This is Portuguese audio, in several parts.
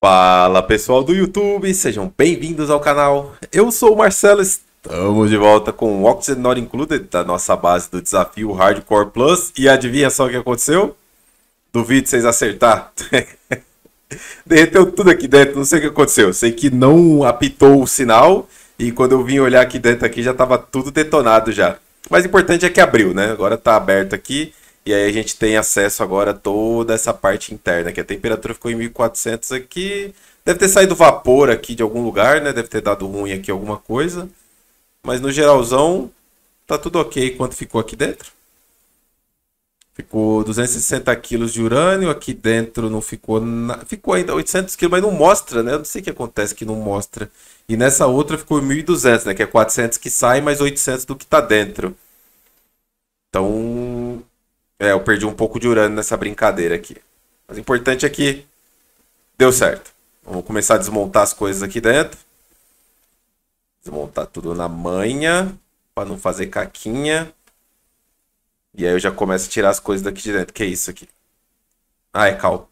Fala pessoal do YouTube, sejam bem-vindos ao canal. Eu sou o Marcelo, estamos de volta com o Oxygen Not Included da nossa base do desafio Hardcore Plus. E adivinha só o que aconteceu? Duvido vocês acertar. Derreteu tudo aqui dentro, não sei o que aconteceu. Sei que não apitou o sinal e quando eu vim olhar aqui dentro aqui já estava tudo detonado já. Mas o importante é que abriu, né? Agora está aberto aqui. E aí a gente tem acesso agora a toda essa parte interna, que a temperatura ficou em 1400 aqui. Deve ter saído vapor aqui de algum lugar, né? Deve ter dado ruim aqui alguma coisa. Mas no geralzão, tá tudo ok quanto ficou aqui dentro. Ficou 260 quilos de urânio, aqui dentro não ficou na... Ficou ainda 800 quilos, mas não mostra, né? Eu não sei o que acontece que não mostra. E nessa outra ficou 1.200, né? Que é 400 que sai, mais 800 do que tá dentro. Então, é, eu perdi um pouco de urânio nessa brincadeira aqui. Mas o importante é que deu certo. Vamos começar a desmontar as coisas aqui dentro. Desmontar tudo na manha, para não fazer caquinha. E aí eu já começo a tirar as coisas daqui de dentro. Que é isso aqui? Ah, é cal.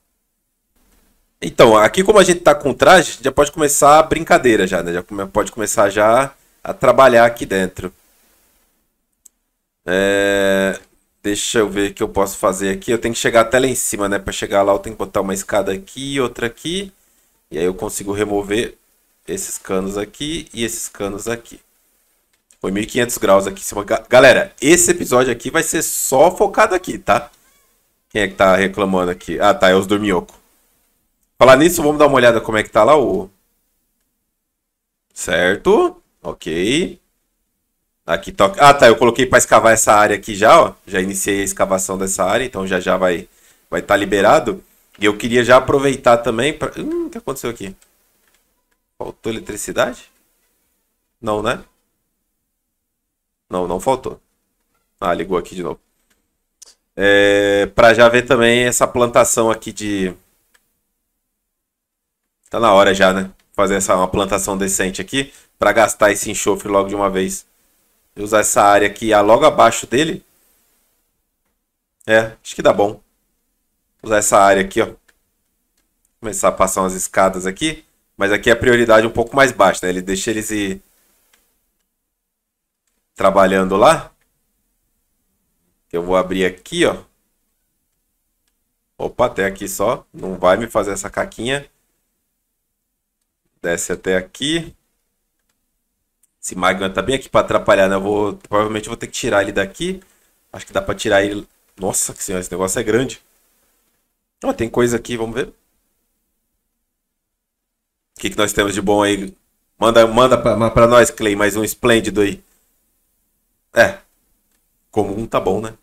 Então, aqui como a gente tá com traje, já pode começar a brincadeira já, né? Já pode começar já a trabalhar aqui dentro. É... Deixa eu ver o que eu posso fazer aqui. Eu tenho que chegar até lá em cima, né? Para chegar lá, eu tenho que botar uma escada aqui, outra aqui. E aí eu consigo remover esses canos aqui e esses canos aqui. Foi 1500 graus aqui em cima. Galera, esse episódio aqui vai ser só focado aqui, tá? Quem é que tá reclamando aqui? Ah, tá. É os dorminhoco. Falar nisso, vamos dar uma olhada como é que tá lá o... Certo. Ok. Aqui toca. Ah, tá. Eu coloquei para escavar essa área aqui já, ó. Já iniciei a escavação dessa área, então já já vai vai estar tá liberado. E eu queria já aproveitar também para. Hum, o que aconteceu aqui? Faltou eletricidade? Não, né? Não, não faltou. Ah, ligou aqui de novo. É, para já ver também essa plantação aqui de. Tá na hora já, né? Fazer essa uma plantação decente aqui para gastar esse enxofre logo de uma vez usar essa área aqui ah, logo abaixo dele. É, acho que dá bom. Usar essa área aqui, ó. Começar a passar umas escadas aqui. Mas aqui a prioridade é um pouco mais baixa, né? Ele deixa eles ir trabalhando lá. Eu vou abrir aqui, ó. Opa, até aqui só. Não vai me fazer essa caquinha. Desce até aqui. Esse Magma tá bem aqui pra atrapalhar, né? Eu vou, provavelmente vou ter que tirar ele daqui. Acho que dá pra tirar ele... Nossa que senhora, esse negócio é grande. Oh, tem coisa aqui, vamos ver. O que, que nós temos de bom aí? Manda, manda pra, pra nós, Clay, mais um esplêndido aí. É. Comum tá bom, né?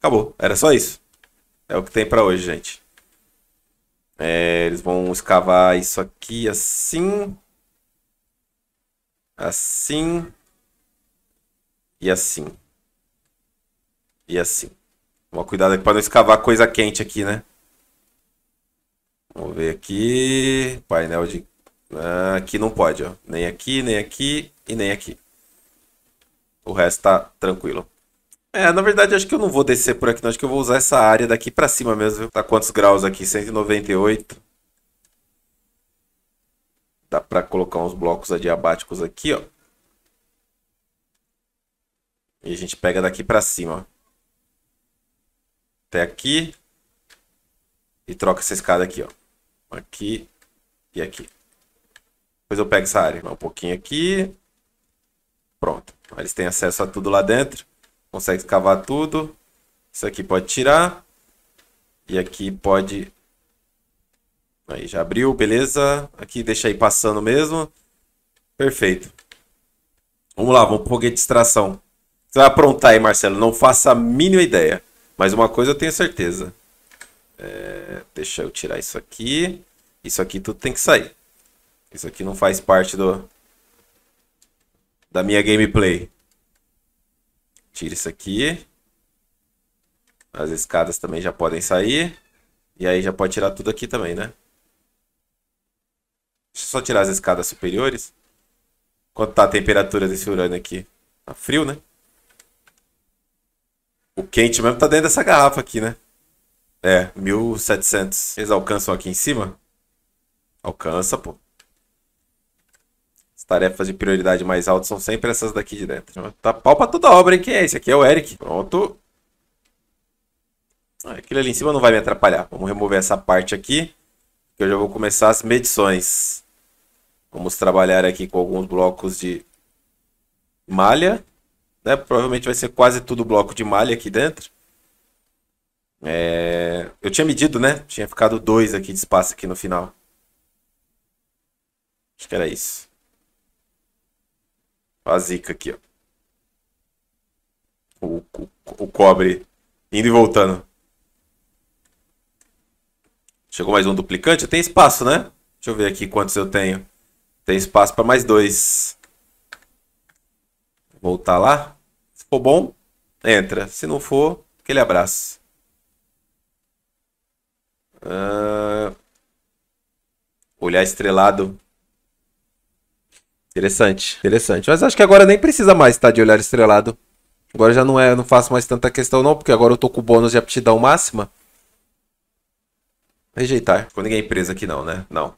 Acabou. Era só isso. É o que tem pra hoje, gente. É, eles vão escavar isso aqui assim assim e assim. E assim. uma cuidado aqui pra não escavar coisa quente aqui, né? Vamos ver aqui. Painel de. Ah, aqui não pode, ó. Nem aqui, nem aqui e nem aqui. O resto tá tranquilo. É, na verdade, acho que eu não vou descer por aqui, não. Acho que eu vou usar essa área daqui pra cima mesmo. Viu? Tá quantos graus aqui? 198. Dá tá para colocar uns blocos adiabáticos aqui, ó. E a gente pega daqui para cima, Até aqui. E troca essa escada aqui, ó. Aqui e aqui. Depois eu pego essa área, um pouquinho aqui. Pronto. Eles têm acesso a tudo lá dentro. Consegue escavar tudo. Isso aqui pode tirar. E aqui pode Aí, já abriu, beleza. Aqui, deixa aí passando mesmo. Perfeito. Vamos lá, vamos pro foguete de distração. Você vai aprontar aí, Marcelo? Não faça a mínima ideia. Mas uma coisa eu tenho certeza. É, deixa eu tirar isso aqui. Isso aqui tudo tem que sair. Isso aqui não faz parte do da minha gameplay. Tira isso aqui. As escadas também já podem sair. E aí já pode tirar tudo aqui também, né? Deixa eu só tirar as escadas superiores. Quanto tá a temperatura desse urânio aqui? Tá frio, né? O quente mesmo tá dentro dessa garrafa aqui, né? É, 1700. Eles alcançam aqui em cima? Alcança, pô. As tarefas de prioridade mais altas são sempre essas daqui de dentro. Tá pau pra toda obra, hein? Quem é esse aqui? É o Eric. Pronto. Ah, aquilo ali em cima não vai me atrapalhar. Vamos remover essa parte aqui eu já vou começar as medições. Vamos trabalhar aqui com alguns blocos de malha. Né? Provavelmente vai ser quase tudo bloco de malha aqui dentro. É... Eu tinha medido, né? Tinha ficado dois aqui de espaço aqui no final. Acho que era isso. a zica aqui, ó. O, o, o cobre indo e voltando. Chegou mais um duplicante? Tem espaço, né? Deixa eu ver aqui quantos eu tenho. Tem espaço para mais dois. Voltar lá. Se for bom, entra. Se não for, aquele abraço. Uh... Olhar estrelado. Interessante, interessante. Mas acho que agora nem precisa mais estar tá, de olhar estrelado. Agora já não é, não faço mais tanta questão não, porque agora eu tô com o bônus de aptidão máxima. Rejeitar. Ficou ninguém preso aqui não, né? Não.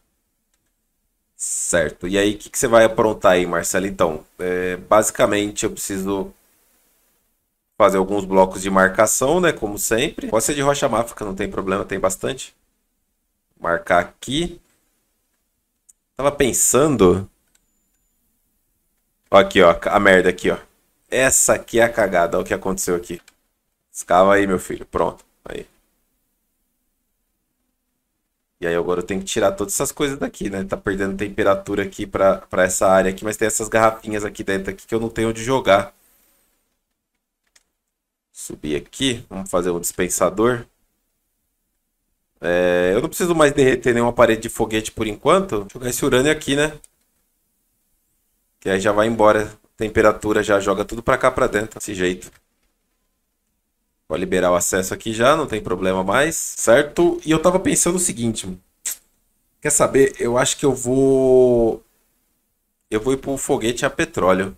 Certo. E aí, o que, que, você vai aprontar aí, Marcelo? Então, é, basicamente eu preciso fazer alguns blocos de marcação, né? Como sempre. Pode ser de rocha máfica, não tem problema, tem bastante. Marcar aqui. Tava pensando... aqui, ó. A merda aqui, ó. Essa aqui é a cagada. Olha o que aconteceu aqui. Escava aí, meu filho. Pronto. Aí. E aí agora eu tenho que tirar todas essas coisas daqui, né? Tá perdendo temperatura aqui pra, pra essa área aqui, mas tem essas garrafinhas aqui dentro aqui que eu não tenho onde jogar. Subir aqui, vamos fazer um dispensador. É, eu não preciso mais derreter nenhuma parede de foguete por enquanto. Vou jogar esse urânio aqui, né? Que aí já vai embora. Temperatura já joga tudo pra cá pra dentro, desse jeito. Vou liberar o acesso aqui já, não tem problema mais, certo? E eu tava pensando o seguinte, quer saber? Eu acho que eu vou... Eu vou ir pro foguete a petróleo.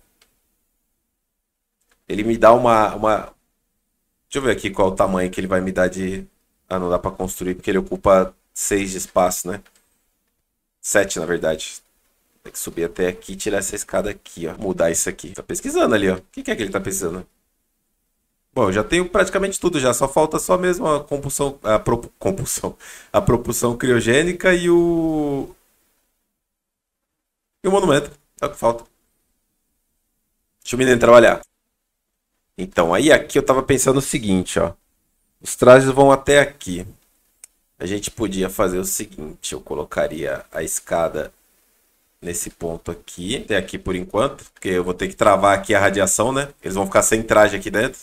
Ele me dá uma, uma... Deixa eu ver aqui qual o tamanho que ele vai me dar de... Ah, não dá pra construir, porque ele ocupa 6 de espaço, né? 7, na verdade. Tem que subir até aqui e tirar essa escada aqui, ó. Mudar isso aqui. Tá pesquisando ali, ó. O que é que ele tá pesquisando? Bom, eu já tenho praticamente tudo já, só falta só mesmo a compulsão, a pro, compulsão, a propulsão criogênica e o e o monumento, é o que falta. Deixa o menino trabalhar. Então, aí aqui eu tava pensando o seguinte, ó. Os trajes vão até aqui. A gente podia fazer o seguinte, eu colocaria a escada nesse ponto aqui, até aqui por enquanto, porque eu vou ter que travar aqui a radiação, né? Eles vão ficar sem traje aqui dentro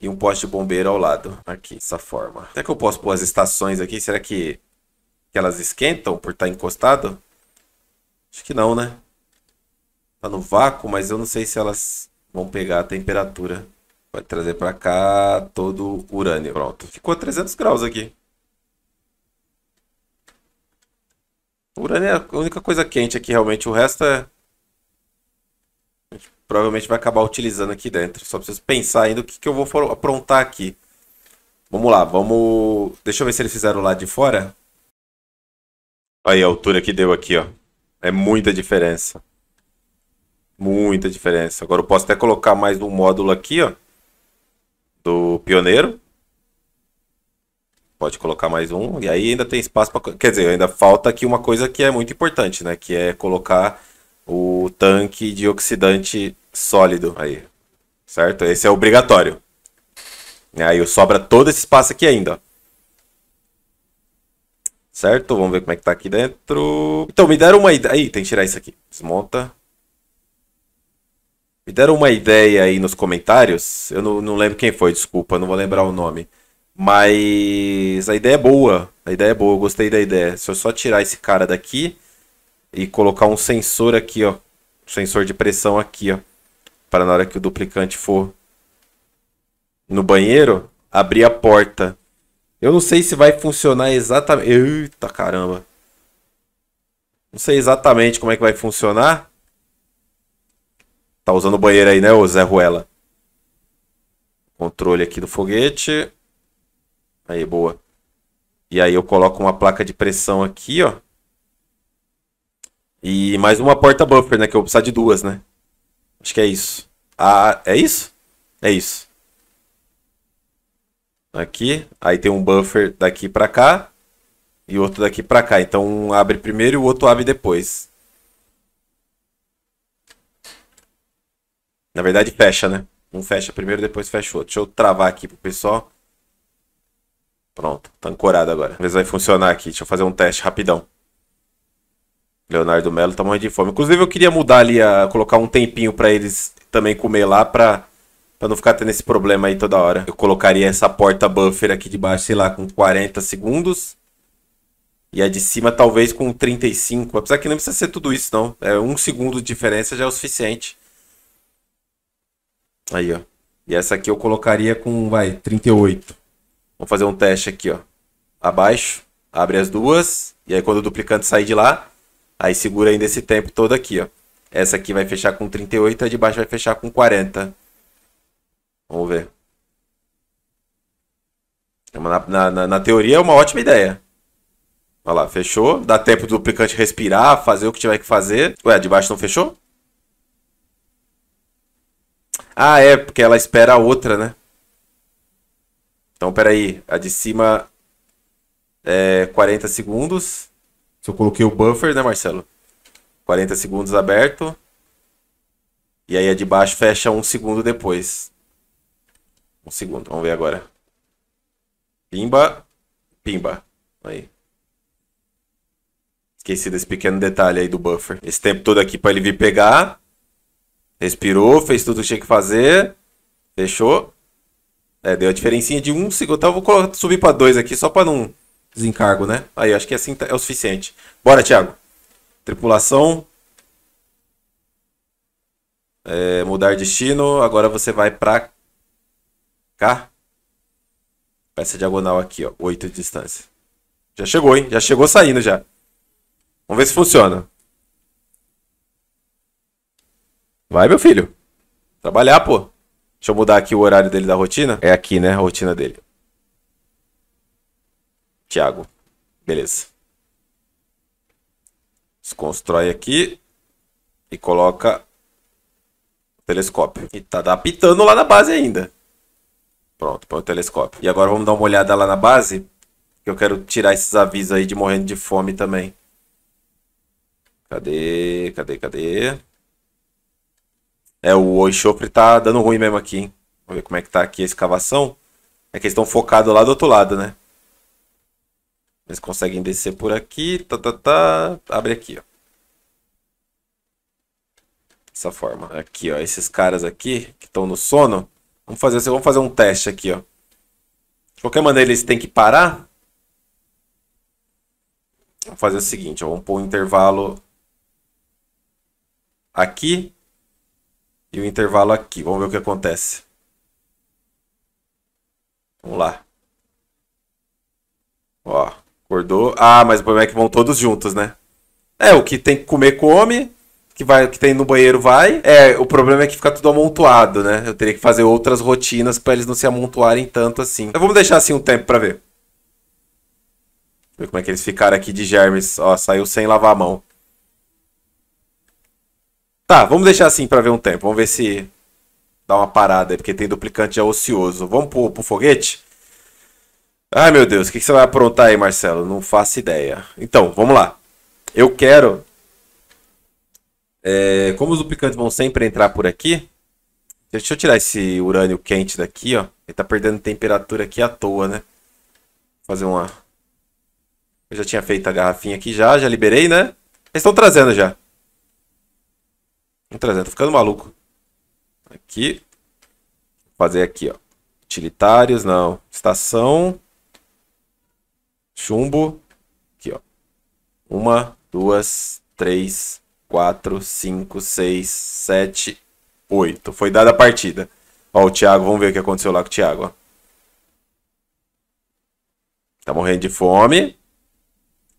e um poste bombeiro ao lado. Aqui, dessa forma. Será que eu posso pôr as estações aqui? Será que, que elas esquentam por estar tá encostado? Acho que não, né? Tá no vácuo, mas eu não sei se elas vão pegar a temperatura. Vai trazer para cá todo o urânio. Pronto. Ficou 300 graus aqui. O urânio é a única coisa quente aqui, realmente. O resto é provavelmente vai acabar utilizando aqui dentro. Só preciso pensar ainda o que, que eu vou aprontar aqui. Vamos lá, vamos. Deixa eu ver se eles fizeram lá de fora. Aí a altura que deu aqui, ó. É muita diferença. Muita diferença. Agora eu posso até colocar mais um módulo aqui, ó. Do pioneiro. Pode colocar mais um. E aí ainda tem espaço para. Quer dizer, ainda falta aqui uma coisa que é muito importante, né? Que é colocar o tanque de oxidante sólido aí. Certo? Esse é obrigatório. Aí sobra todo esse espaço aqui ainda. Certo? Vamos ver como é que tá aqui dentro. Então, me deram uma ideia... Aí, tem que tirar isso aqui. Desmonta. Me deram uma ideia aí nos comentários. Eu não, não lembro quem foi, desculpa. Não vou lembrar o nome. Mas a ideia é boa. A ideia é boa. Eu gostei da ideia. Se eu só tirar esse cara daqui e colocar um sensor aqui, ó, sensor de pressão aqui, ó, para na hora que o duplicante for no banheiro, abrir a porta. Eu não sei se vai funcionar exatamente. Eita caramba! Não sei exatamente como é que vai funcionar. Tá usando o banheiro aí, né, ô Zé Ruela? Controle aqui do foguete. Aí, boa. E aí eu coloco uma placa de pressão aqui, ó. E mais uma porta buffer, né? Que eu vou precisar de duas, né? Acho que é isso. Ah, é isso? É isso. Aqui. Aí tem um buffer daqui pra cá. E outro daqui pra cá. Então um abre primeiro e o outro abre depois. Na verdade fecha, né? Um fecha primeiro, depois fecha o outro. Deixa eu travar aqui pro pessoal. Pronto, tá ancorado agora. Vamos ver se vai funcionar aqui. Deixa eu fazer um teste rapidão. Leonardo Melo tá morrendo de fome. Inclusive, eu queria mudar ali, a, colocar um tempinho para eles também comer lá, pra, pra não ficar tendo esse problema aí toda hora. Eu colocaria essa porta buffer aqui de baixo, sei lá, com 40 segundos. E a de cima talvez com 35. Apesar que não precisa ser tudo isso, não. É um segundo de diferença já é o suficiente. Aí, ó. E essa aqui eu colocaria com, vai, 38. Vamos fazer um teste aqui, ó. Abaixo. Abre as duas. E aí quando o duplicante sair de lá, Aí segura ainda esse tempo todo aqui, ó. Essa aqui vai fechar com 38, a de baixo vai fechar com 40. Vamos ver. Então, na, na, na teoria é uma ótima ideia. Olha lá, fechou. Dá tempo do duplicante respirar, fazer o que tiver que fazer. Ué, a de baixo não fechou? Ah, é, porque ela espera a outra, né? Então, peraí. A de cima é 40 segundos. Se eu coloquei o buffer, né, Marcelo? 40 segundos aberto. E aí a de baixo fecha um segundo depois. Um segundo, vamos ver agora. Pimba, pimba. Aí. Esqueci desse pequeno detalhe aí do buffer. Esse tempo todo aqui para ele vir pegar. Respirou, fez tudo que tinha que fazer. Fechou. É, deu a diferencinha de um segundo. Então eu vou subir para dois aqui só para não Desencargo, né? Aí, acho que é assim tá, é o suficiente. Bora, Thiago. Tripulação. É, mudar destino. Agora você vai pra cá. Peça diagonal aqui, ó. 8 de distância. Já chegou, hein? Já chegou saindo já. Vamos ver se funciona. Vai, meu filho. Trabalhar, pô. Deixa eu mudar aqui o horário dele da rotina. É aqui, né? A rotina dele. Tiago. Beleza. Desconstrói aqui e coloca o telescópio. E tá adaptando lá na base ainda. Pronto, põe o telescópio. E agora vamos dar uma olhada lá na base. Que eu quero tirar esses avisos aí de morrendo de fome também. Cadê? Cadê? Cadê? É, o enxofre tá dando ruim mesmo aqui, hein? Vamos ver como é que tá aqui a escavação. É que eles estão focados lá do outro lado, né? Eles conseguem descer por aqui, tá, tá, tá, abre aqui, ó. Dessa forma. Aqui, ó, esses caras aqui que estão no sono, vamos fazer, vamos fazer um teste aqui, ó. De qualquer maneira, eles têm que parar. Vamos fazer o seguinte, ó, vamos pôr um intervalo aqui e o intervalo aqui. Vamos ver o que acontece. Vamos lá. Ó. Acordou. Ah, mas o problema é que vão todos juntos, né? É, o que tem que comer, come. Que vai, o que tem no banheiro vai. É, o problema é que fica tudo amontoado, né? Eu teria que fazer outras rotinas para eles não se amontoarem tanto assim. Mas vamos deixar assim um tempo para ver. Ver como é que eles ficaram aqui de germes. Ó, saiu sem lavar a mão. Tá, vamos deixar assim para ver um tempo. Vamos ver se dá uma parada aí, porque tem duplicante já ocioso. Vamos pro, pro foguete? Ai meu Deus, o que, você vai aprontar aí, Marcelo? Não faço ideia. Então, vamos lá. Eu quero. É, como os duplicantes vão sempre entrar por aqui. Deixa eu tirar esse urânio quente daqui, ó. Ele tá perdendo temperatura aqui à toa, né? Vou fazer uma. Eu já tinha feito a garrafinha aqui já, já liberei, né? Eles estão trazendo já. Estão trazendo, tô ficando maluco. Aqui. Vou fazer aqui, ó. Utilitários, não. Estação chumbo. Aqui, ó. Uma, duas, três, quatro, cinco, seis, sete, oito. Foi dada a partida. Ó, o Thiago, vamos ver o que aconteceu lá com o Thiago, ó. Tá morrendo de fome.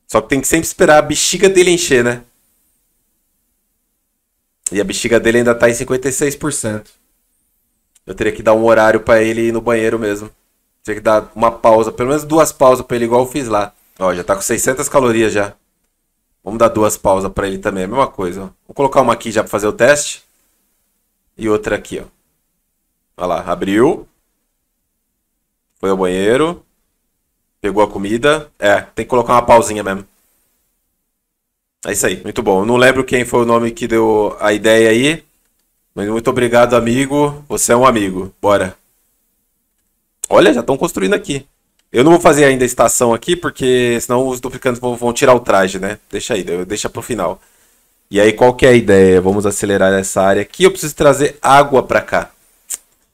Só que tem que sempre esperar a bexiga dele encher, né? E a bexiga dele ainda tá em 56%. Eu teria que dar um horário para ele ir no banheiro mesmo. Tinha que dar uma pausa, pelo menos duas pausas para ele, igual eu fiz lá. Ó, já tá com 600 calorias já. Vamos dar duas pausas para ele também, é a mesma coisa. Vou colocar uma aqui já para fazer o teste. E outra aqui, ó. Olha lá, abriu. Foi ao banheiro. Pegou a comida. É, tem que colocar uma pausinha mesmo. É isso aí, muito bom. Eu não lembro quem foi o nome que deu a ideia aí. Mas muito obrigado, amigo. Você é um amigo. Bora. Olha, já estão construindo aqui. Eu não vou fazer ainda a estação aqui, porque senão os duplicantes vão, vão tirar o traje, né? Deixa aí, deixa pro final. E aí, qual que é a ideia? Vamos acelerar essa área aqui. Eu preciso trazer água para cá,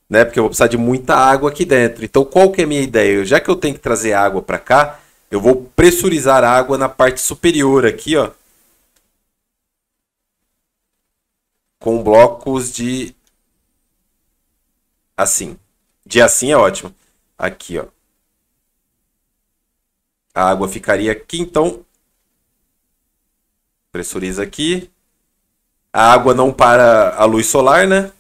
né? Porque eu vou precisar de muita água aqui dentro. Então, qual que é a minha ideia? Já que eu tenho que trazer água para cá, eu vou pressurizar a água na parte superior aqui, ó. Com blocos de... Assim. De assim é ótimo aqui, ó. A água ficaria aqui, então pressuriza aqui. A água não para a luz solar, né?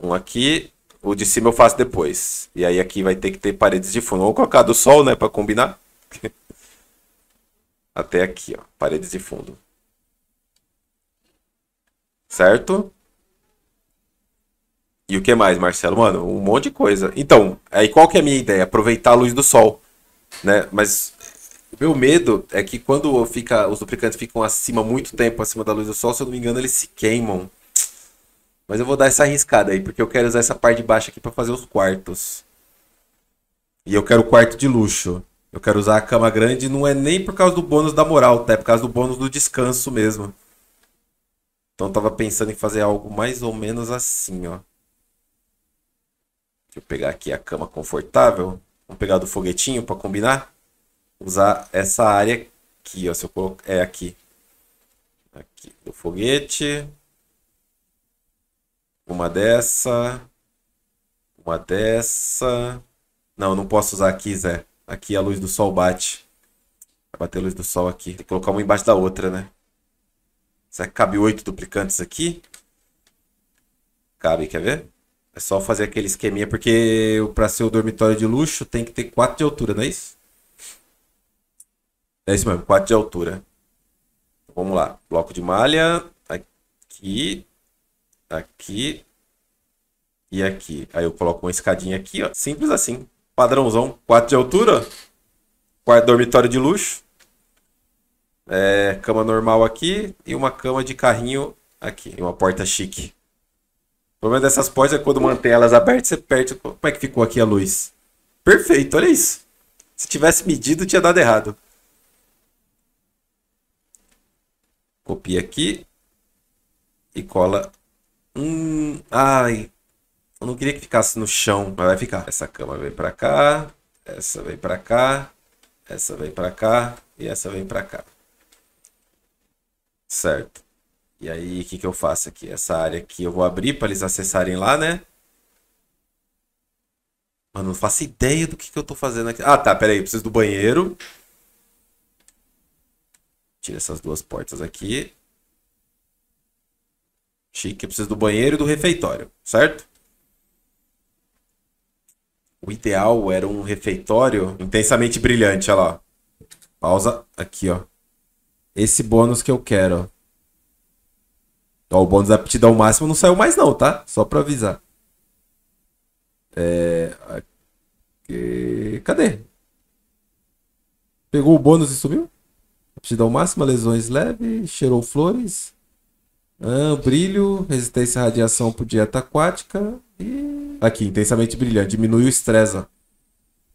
Um aqui, o de cima eu faço depois. E aí aqui vai ter que ter paredes de fundo. Vamos colocar do sol, né, para combinar. Até aqui, ó, paredes de fundo. Certo? E o que mais, Marcelo? Mano, um monte de coisa. Então, aí qual que é a minha ideia? Aproveitar a luz do sol, né? Mas o meu medo é que quando fica, os duplicantes ficam acima muito tempo acima da luz do sol, se eu não me engano, eles se queimam. Mas eu vou dar essa arriscada aí, porque eu quero usar essa parte de baixo aqui para fazer os quartos. E eu quero o quarto de luxo. Eu quero usar a cama grande, não é nem por causa do bônus da moral, tá? É por causa do bônus do descanso mesmo. Então eu tava pensando em fazer algo mais ou menos assim, ó. Deixa eu pegar aqui a cama confortável. Vamos pegar do foguetinho para combinar. Usar essa área aqui, ó. Se eu colo É aqui. Aqui do foguete. Uma dessa. Uma dessa. Não, não posso usar aqui, Zé. Aqui a luz do sol bate. Vai bater a luz do sol aqui. Tem que colocar uma embaixo da outra, né? Será que cabe oito duplicantes aqui? Cabe, quer ver? É só fazer aquele esqueminha, porque para ser o dormitório de luxo tem que ter 4 de altura, não é isso? É isso mesmo, 4 de altura. Vamos lá. Bloco de malha. Aqui. Aqui. E aqui. Aí eu coloco uma escadinha aqui, ó. Simples assim. Padrãozão. 4 de altura. Quarto dormitório de luxo. É, cama normal aqui. E uma cama de carrinho aqui. E uma porta chique. O problema dessas portas é quando mantém elas abertas, você perde. Como é que ficou aqui a luz? Perfeito, olha isso. Se tivesse medido, tinha dado errado. Copia aqui. E cola. Hum, ai. Eu não queria que ficasse no chão, mas vai ficar. Essa cama vem pra cá. Essa vem pra cá. Essa vem pra cá. E essa vem pra cá. Certo. E aí, o que, que eu faço aqui? Essa área aqui eu vou abrir para eles acessarem lá, né? Mano, não faço ideia do que, que eu tô fazendo aqui. Ah, tá, pera aí. Preciso do banheiro. Tira essas duas portas aqui. Chique, eu preciso do banheiro e do refeitório, certo? O ideal era um refeitório intensamente brilhante, olha lá. Pausa aqui, ó. Esse bônus que eu quero. Ó, o bônus da aptidão máxima não saiu mais não, tá? Só pra avisar. É... Aqui... Cadê? Pegou o bônus e sumiu? Aptidão máxima, lesões leves, cheirou flores. Ah, brilho, resistência à radiação por dieta tá aquática. E... Aqui, intensamente brilhante. Diminui o estresse,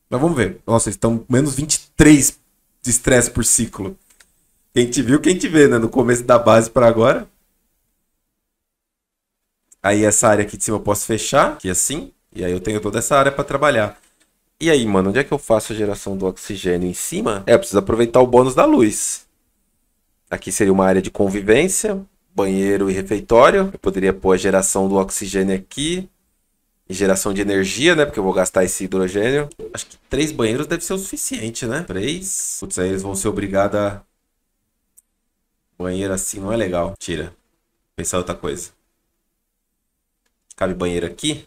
Mas vamos ver. Nossa, eles estão menos 23 de estresse por ciclo. Quem te viu, quem te vê, né? No começo da base para agora. Aí essa área aqui de cima eu posso fechar, aqui é assim. E aí eu tenho toda essa área para trabalhar. E aí, mano, onde é que eu faço a geração do oxigênio em cima? É, eu preciso aproveitar o bônus da luz. Aqui seria uma área de convivência, banheiro e refeitório. Eu poderia pôr a geração do oxigênio aqui. E geração de energia, né? Porque eu vou gastar esse hidrogênio. Acho que três banheiros deve ser o suficiente, né? Três. Putz, aí eles vão ser obrigados a... Banheiro assim não é legal. Tira. Pensar outra coisa. Cabe banheiro aqui.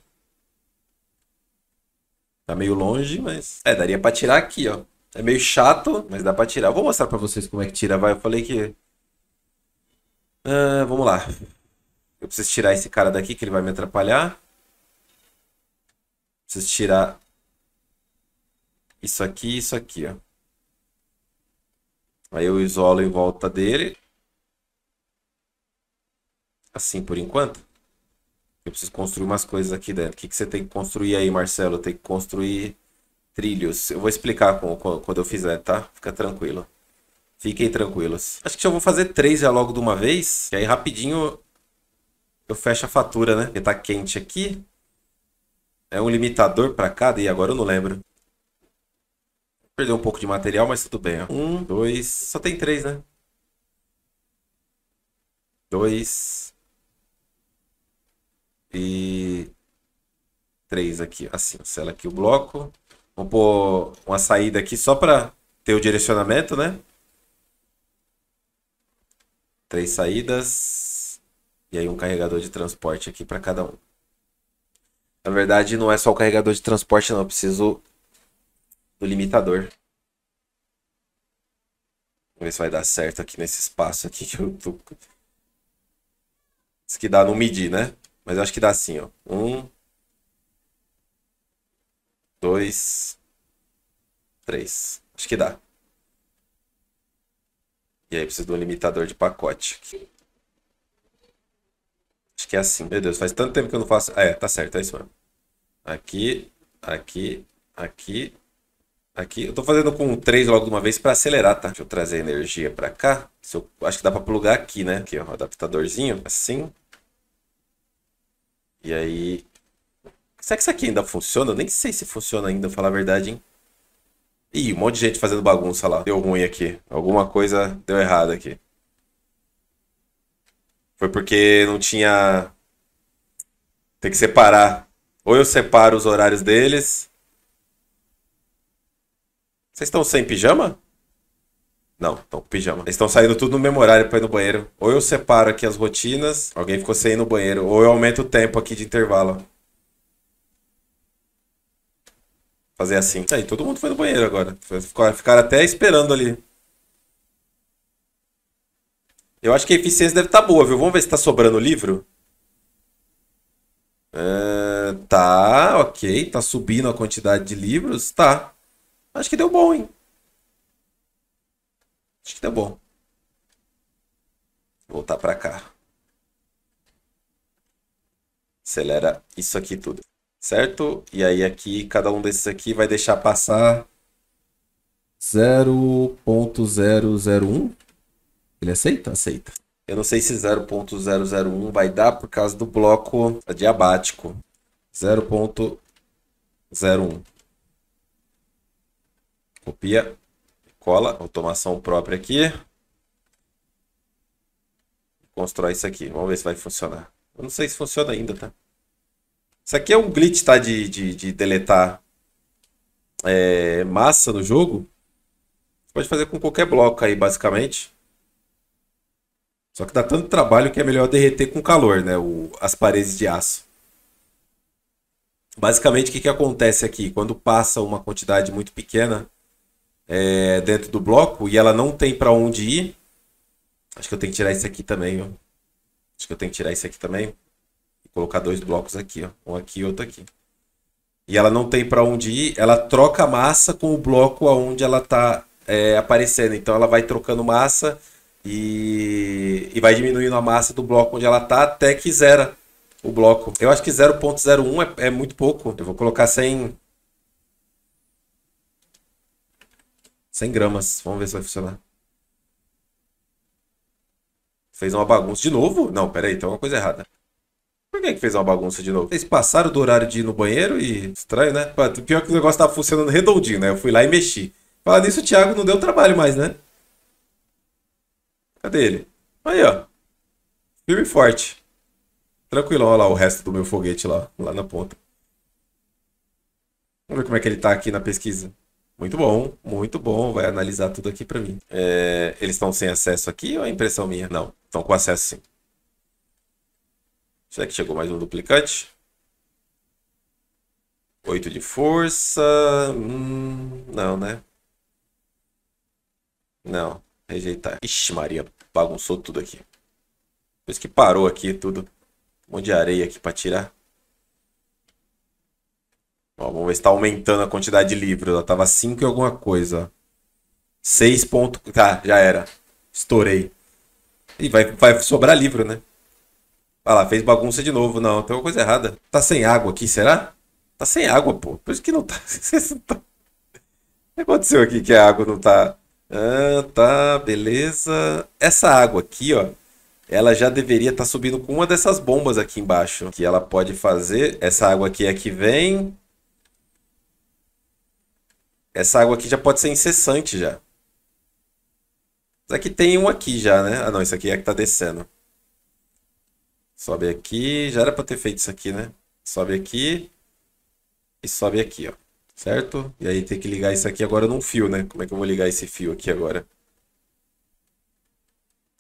Tá meio longe, mas... É, daria pra tirar aqui, ó. É meio chato, mas dá pra tirar. Eu vou mostrar pra vocês como é que tira, vai. Eu falei que... Ah, vamos lá. Eu preciso tirar esse cara daqui, que ele vai me atrapalhar. Preciso tirar... Isso aqui e isso aqui, ó. Aí eu isolo em volta dele. Assim por enquanto. Eu preciso construir umas coisas aqui dentro. O que, que você tem que construir aí, Marcelo? Tem que construir trilhos. Eu vou explicar com, com, quando eu fizer, tá? Fica tranquilo. Fiquem tranquilos. Acho que eu vou fazer três já logo de uma vez. E aí rapidinho eu fecho a fatura, né? Porque tá quente aqui. É um limitador para cada e agora eu não lembro. Perdeu um pouco de material, mas tudo bem. Ó. Um, dois... Só tem três, né? Dois e três aqui, assim, sela aqui o bloco. Vou pôr uma saída aqui só para ter o direcionamento, né? Três saídas e aí um carregador de transporte aqui para cada um. Na verdade, não é só o carregador de transporte, não. Eu preciso do limitador. Vamos ver se vai dar certo aqui nesse espaço aqui que eu tô... Isso que dá não medir, né? Mas eu acho que dá assim, ó. Um. Dois. Três. Acho que dá. E aí preciso de um limitador de pacote. Acho que é assim. Meu Deus, faz tanto tempo que eu não faço... Ah, é, tá certo, é isso mesmo. Aqui, aqui, aqui, aqui. Eu tô fazendo com três logo de uma vez para acelerar, tá? Deixa eu trazer energia para cá. Eu... Acho que dá para plugar aqui, né? Aqui, ó, adaptadorzinho, assim. E aí. Será que isso aqui ainda funciona? Eu nem sei se funciona ainda, falar a verdade, hein? Ih, um monte de gente fazendo bagunça lá. Deu ruim aqui. Alguma coisa deu errado aqui. Foi porque não tinha. Tem que separar. Ou eu separo os horários deles. Vocês estão sem pijama? Não, então pijama. Eles estão saindo tudo no memorário pra ir no banheiro. Ou eu separo aqui as rotinas, alguém ficou sem ir no banheiro, ou eu aumento o tempo aqui de intervalo. Fazer assim. Aí, todo mundo foi no banheiro agora. Ficaram até esperando ali. Eu acho que a eficiência deve estar tá boa, viu? Vamos ver se está sobrando livro. Uh, tá, ok. Tá subindo a quantidade de livros. Tá. Acho que deu bom, hein? Acho que tá bom. Vou voltar para cá. Acelera isso aqui tudo. Certo? E aí aqui, cada um desses aqui vai deixar passar 0.001. Ele aceita? Aceita. Eu não sei se 0.001 vai dar por causa do bloco adiabático. 0.01. Copia cola, automação própria aqui. Constrói isso aqui. Vamos ver se vai funcionar. Eu não sei se funciona ainda, tá? Isso aqui é um glitch, tá? De, de, de deletar é, massa no jogo. pode fazer com qualquer bloco aí, basicamente. Só que dá tanto trabalho que é melhor derreter com calor, né? O, as paredes de aço. Basicamente, o que, que acontece aqui? Quando passa uma quantidade muito pequena é, dentro do bloco e ela não tem para onde ir. Acho que eu tenho que tirar isso aqui também, ó. Acho que eu tenho que tirar isso aqui também. E colocar dois blocos aqui, ó. Um aqui e outro aqui. E ela não tem para onde ir, ela troca massa com o bloco aonde ela tá é, aparecendo. Então ela vai trocando massa e, e vai diminuindo a massa do bloco onde ela tá até que zera o bloco. Eu acho que 0.01 é, é muito pouco. Eu vou colocar 100, 100 gramas. Vamos ver se vai funcionar. Fez uma bagunça de novo? Não, peraí, tem tá alguma coisa errada. Por que, que fez uma bagunça de novo? Vocês passaram do horário de ir no banheiro e. Estranho, né? Pior que o negócio tava tá funcionando redondinho, né? Eu fui lá e mexi. Falando nisso, o Thiago não deu trabalho mais, né? Cadê ele? Aí, ó. Firme e forte. Tranquilão, olha lá o resto do meu foguete lá, lá na ponta. Vamos ver como é que ele tá aqui na pesquisa. Muito bom, muito bom. Vai analisar tudo aqui para mim. É, eles estão sem acesso aqui ou é impressão minha? Não, estão com acesso sim. Será que chegou mais um duplicante? 8 de força. Hum, não, né? Não, rejeitar. Ixi, Maria, bagunçou tudo aqui. Por isso que parou aqui tudo. Um monte de areia aqui para tirar. Ó, vamos ver se tá aumentando a quantidade de livros. Ela tava 5 e alguma coisa. 6 ponto... Tá, já era. Estourei. E vai, vai sobrar livro, né? Olha lá, fez bagunça de novo. Não, tem alguma coisa errada. Tá sem água aqui, será? Tá sem água, pô. Por isso que não tá... o que aconteceu aqui que a água não tá... Ah, tá, beleza. Essa água aqui, ó, ela já deveria estar tá subindo com uma dessas bombas aqui embaixo. Que ela pode fazer. Essa água aqui é que vem. Essa água aqui já pode ser incessante já. Mas aqui tem um aqui já, né? Ah, não, isso aqui é que tá descendo. Sobe aqui. Já era pra ter feito isso aqui, né? Sobe aqui. E sobe aqui, ó. Certo? E aí tem que ligar isso aqui agora num fio, né? Como é que eu vou ligar esse fio aqui agora?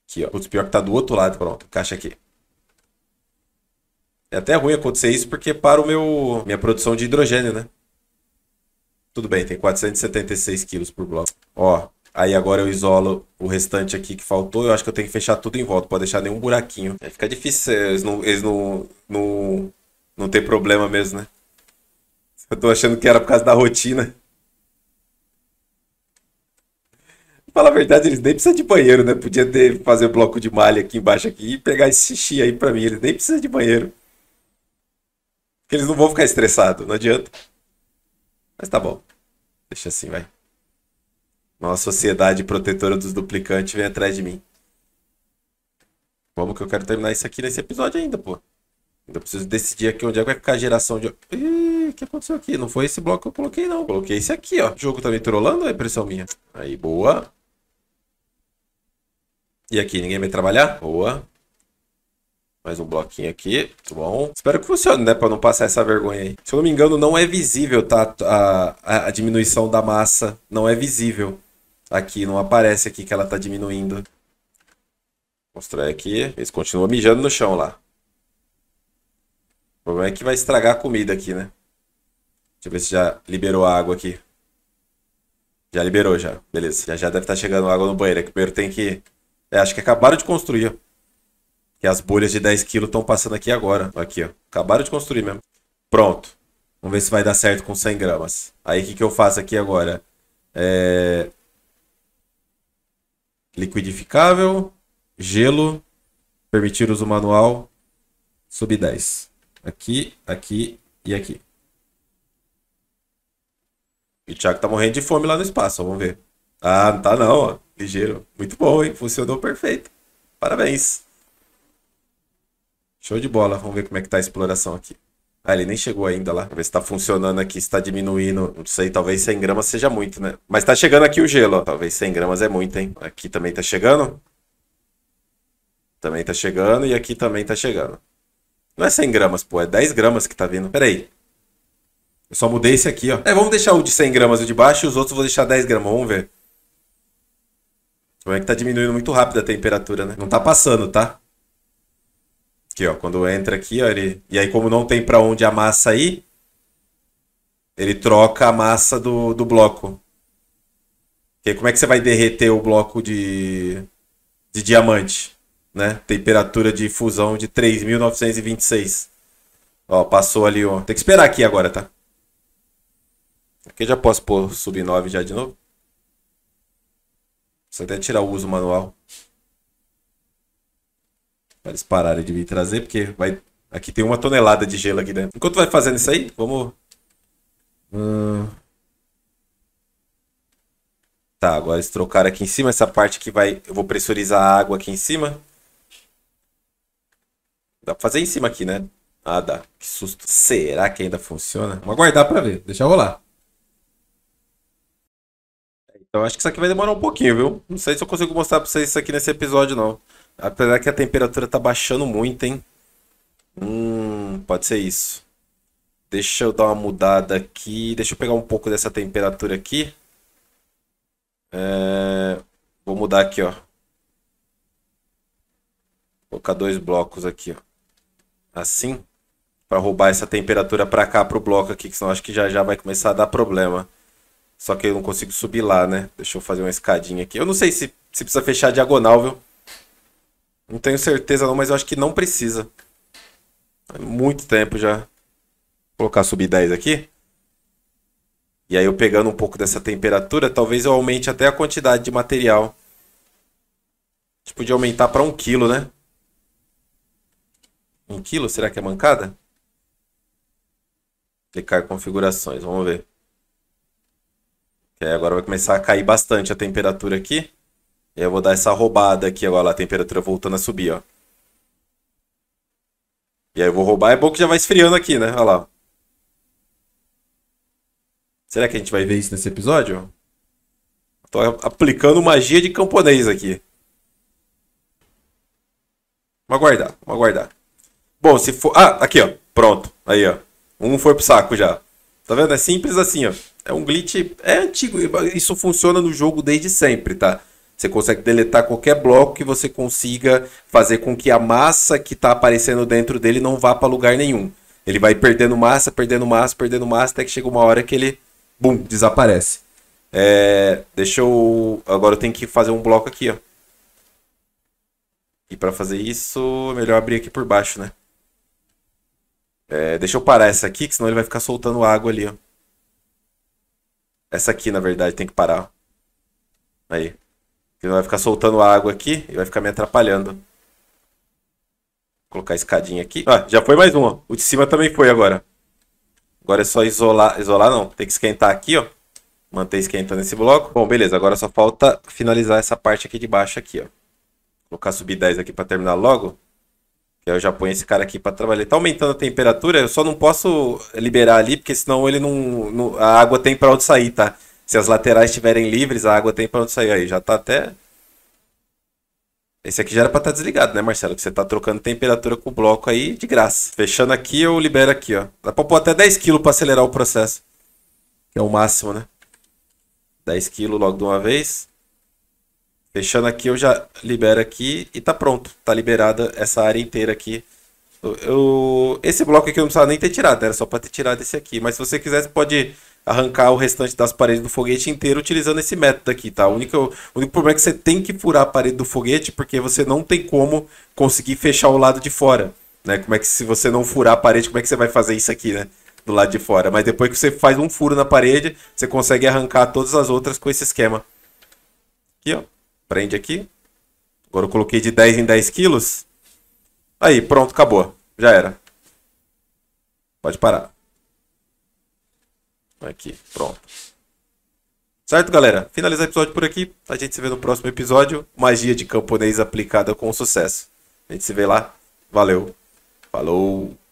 Aqui, ó. Putz, pior que tá do outro lado. Pronto, caixa aqui. É até ruim acontecer isso porque para o meu minha produção de hidrogênio, né? Tudo bem, tem 476 quilos por bloco. Ó, aí agora eu isolo o restante aqui que faltou. Eu acho que eu tenho que fechar tudo em volta, pode deixar nenhum buraquinho. Aí fica difícil eles não, eles não, não, não ter problema mesmo, né? Eu tô achando que era por causa da rotina. Fala a verdade, eles nem precisam de banheiro, né? Podia ter fazer bloco de malha aqui embaixo aqui e pegar esse xixi aí pra mim. Eles nem precisam de banheiro. Porque eles não vão ficar estressados, não adianta. Mas tá bom. Deixa assim, vai. Uma sociedade protetora dos duplicantes vem atrás de mim. Vamos que eu quero terminar isso aqui nesse episódio ainda, pô. Ainda preciso decidir aqui onde é que vai ficar a geração de... Ih, o que aconteceu aqui? Não foi esse bloco que eu coloquei, não. Coloquei esse aqui, ó. O jogo tá me trollando ou é impressão minha? Aí, boa. E aqui, ninguém vai trabalhar? Boa. Mais um bloquinho aqui, muito bom. Espero que funcione, né? Pra não passar essa vergonha aí. Se eu não me engano, não é visível, tá? A, a, a diminuição da massa não é visível. Aqui, não aparece aqui que ela tá diminuindo. Mostrar aqui. Eles continuam mijando no chão lá. O problema é que vai estragar a comida aqui, né? Deixa eu ver se já liberou a água aqui. Já liberou, já. Beleza. Já já deve estar tá chegando água no banheiro. É que primeiro tem que... É, acho que acabaram de construir, ó. E as bolhas de 10 kg estão passando aqui agora. Aqui, ó. Acabaram de construir mesmo. Pronto. Vamos ver se vai dar certo com 100 gramas. Aí, o que, que eu faço aqui agora? É... Liquidificável. Gelo. Permitir uso manual. Sub 10. Aqui, aqui e aqui. E o Thiago tá morrendo de fome lá no espaço, ó, vamos ver. Ah, não tá não, ó. Ligeiro. Muito bom, hein? Funcionou perfeito. Parabéns. Show de bola, vamos ver como é que tá a exploração aqui. Ah, ele nem chegou ainda lá. Vamos ver se tá funcionando aqui, se tá diminuindo. Não sei, talvez 100 gramas seja muito, né? Mas tá chegando aqui o gelo, ó. Talvez 100 gramas é muito, hein? Aqui também tá chegando. Também tá chegando e aqui também tá chegando. Não é 100 gramas, pô. É 10 gramas que tá vindo. Pera aí. Eu só mudei esse aqui, ó. É, vamos deixar o de 100 gramas o de baixo e os outros vou deixar 10 gramas. Vamos ver. Como é que tá diminuindo muito rápido a temperatura, né? Não tá passando, tá? Aqui, ó, quando entra aqui, ó, ele... E aí, como não tem para onde a massa ir, ele troca a massa do, do bloco. como é que você vai derreter o bloco de, de diamante? Né? Temperatura de fusão de 3.926. Ó, passou ali, ó. Tem que esperar aqui agora, tá? Aqui eu já posso pôr sub 9 já de novo. Preciso até tirar o uso manual. Pra eles pararem de me trazer, porque vai. Aqui tem uma tonelada de gelo aqui dentro. Enquanto vai fazendo isso aí, vamos. Hum... Tá, agora eles trocaram aqui em cima. Essa parte que vai. Eu vou pressurizar a água aqui em cima. Dá pra fazer em cima aqui, né? Ah, dá. Que susto. Será que ainda funciona? Vamos aguardar pra ver. Deixa rolar. Então acho que isso aqui vai demorar um pouquinho, viu? Não sei se eu consigo mostrar pra vocês isso aqui nesse episódio, não. Apesar que a temperatura tá baixando muito, hein? Hum, pode ser isso. Deixa eu dar uma mudada aqui. Deixa eu pegar um pouco dessa temperatura aqui. É... Vou mudar aqui, ó. Vou colocar dois blocos aqui, ó. Assim. Pra roubar essa temperatura pra cá, pro bloco aqui. Que senão acho que já já vai começar a dar problema. Só que eu não consigo subir lá, né? Deixa eu fazer uma escadinha aqui. Eu não sei se, se precisa fechar a diagonal, viu? Não tenho certeza não, mas eu acho que não precisa. muito tempo já. Vou colocar sub 10 aqui. E aí eu pegando um pouco dessa temperatura, talvez eu aumente até a quantidade de material. A gente podia aumentar para 1 um quilo, né? 1 um quilo, será que é mancada? Clicar configurações, vamos ver. aí agora vai começar a cair bastante a temperatura aqui. E eu vou dar essa roubada aqui agora, a temperatura voltando a subir, ó. E aí eu vou roubar, é bom que já vai esfriando aqui, né? Olha lá. Será que a gente vai ver isso nesse episódio? Tô aplicando magia de camponês aqui. Vamos aguardar, vamos aguardar. Bom, se for... Ah, aqui, ó. Pronto. Aí, ó. Um foi pro saco já. Tá vendo? É simples assim, ó. É um glitch... É antigo. Isso funciona no jogo desde sempre, tá? Você consegue deletar qualquer bloco que você consiga fazer com que a massa que está aparecendo dentro dele não vá para lugar nenhum. Ele vai perdendo massa, perdendo massa, perdendo massa, até que chega uma hora que ele, bum, desaparece. É, deixa eu. Agora eu tenho que fazer um bloco aqui, ó. E para fazer isso, é melhor abrir aqui por baixo, né? É, deixa eu parar essa aqui, que senão ele vai ficar soltando água ali, ó. Essa aqui, na verdade, tem que parar. Aí. Ele não vai ficar soltando água aqui e vai ficar me atrapalhando. Vou colocar a escadinha aqui. Ah, já foi mais um, O de cima também foi agora. Agora é só isolar. Isolar não, tem que esquentar aqui, ó. Manter esquentando esse bloco. Bom, beleza. Agora só falta finalizar essa parte aqui de baixo aqui, ó. Vou colocar subir 10 aqui para terminar logo. E aí eu já ponho esse cara aqui para trabalhar. Ele tá aumentando a temperatura, eu só não posso liberar ali, porque senão ele não, não a água tem para onde sair, tá? Se as laterais estiverem livres, a água tem para onde sair aí. Já tá até. Esse aqui já era para estar tá desligado, né, Marcelo? Que você tá trocando temperatura com o bloco aí de graça. Fechando aqui, eu libero aqui, ó. Dá para pôr até 10 kg para acelerar o processo. Que é o máximo, né? 10 kg logo de uma vez. Fechando aqui, eu já libero aqui e tá pronto. Tá liberada essa área inteira aqui. Eu, esse bloco aqui eu não precisava nem ter tirado, né? era só para ter tirado esse aqui. Mas se você quiser, você pode arrancar o restante das paredes do foguete inteiro utilizando esse método aqui, tá? O único, o único problema é que você tem que furar a parede do foguete porque você não tem como conseguir fechar o lado de fora, né? Como é que se você não furar a parede, como é que você vai fazer isso aqui, né? Do lado de fora. Mas depois que você faz um furo na parede, você consegue arrancar todas as outras com esse esquema. Aqui, ó. Prende aqui. Agora eu coloquei de 10 em 10 quilos. Aí, pronto, acabou. Já era. Pode parar. Aqui, pronto. Certo, galera? Finalizar o episódio por aqui. A gente se vê no próximo episódio. Magia de camponês aplicada com sucesso. A gente se vê lá. Valeu. Falou.